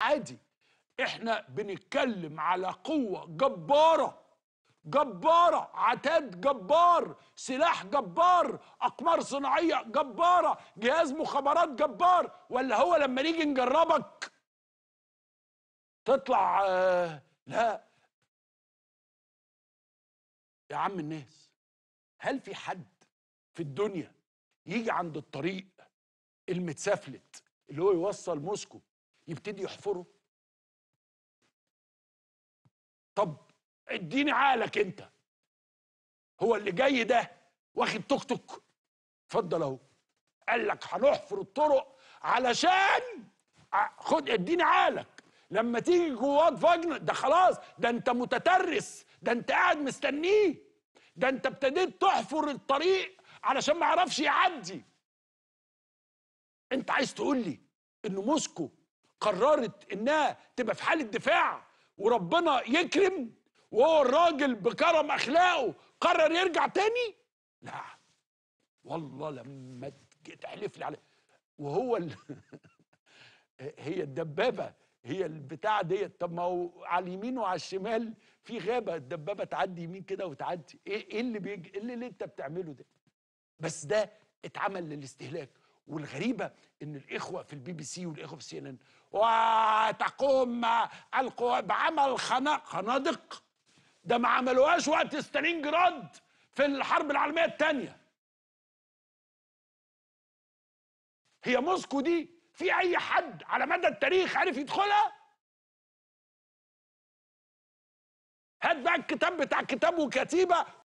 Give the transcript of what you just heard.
عادي احنا بنتكلم على قوة جبارة جبارة عتاد جبار سلاح جبار أقمار صناعية جبارة جهاز مخابرات جبار ولا هو لما نيجي نجربك تطلع آه لا يا عم الناس هل في حد في الدنيا يجي عند الطريق المتسفلت اللي هو يوصل موسكو يبتدي يحفره طب اديني عقلك انت هو اللي جاي ده واخد توك توك اتفضل اهو قال لك هنحفر الطرق علشان خد اديني عقلك لما تيجي جواد فاجنر ده خلاص ده انت متترس ده انت قاعد مستنيه ده انت ابتديت تحفر الطريق علشان ما يعرفش يعدي انت عايز تقول لي ان موسكو قررت انها تبقى في حاله دفاع وربنا يكرم وهو الراجل بكرم اخلاقه قرر يرجع تاني لا والله لما تحلف لي عليه وهو ال... هي الدبابه هي البتاع ديت طب ما هو على اليمين وعلى الشمال في غابه الدبابه تعدي يمين كده وتعدي ايه, إيه اللي بيج... ايه اللي, اللي انت بتعمله ده بس ده اتعمل للاستهلاك والغريبه ان الاخوه في البي بي سي والاخوه في سي ان ان وتقوم القوى بعمل خنادق ده ما عملوهاش وقت ستالينجراد في الحرب العالميه الثانيه هي موسكو دي في اي حد على مدى التاريخ عارف يدخلها هات بقى الكتاب بتاع كتاب وكتيبه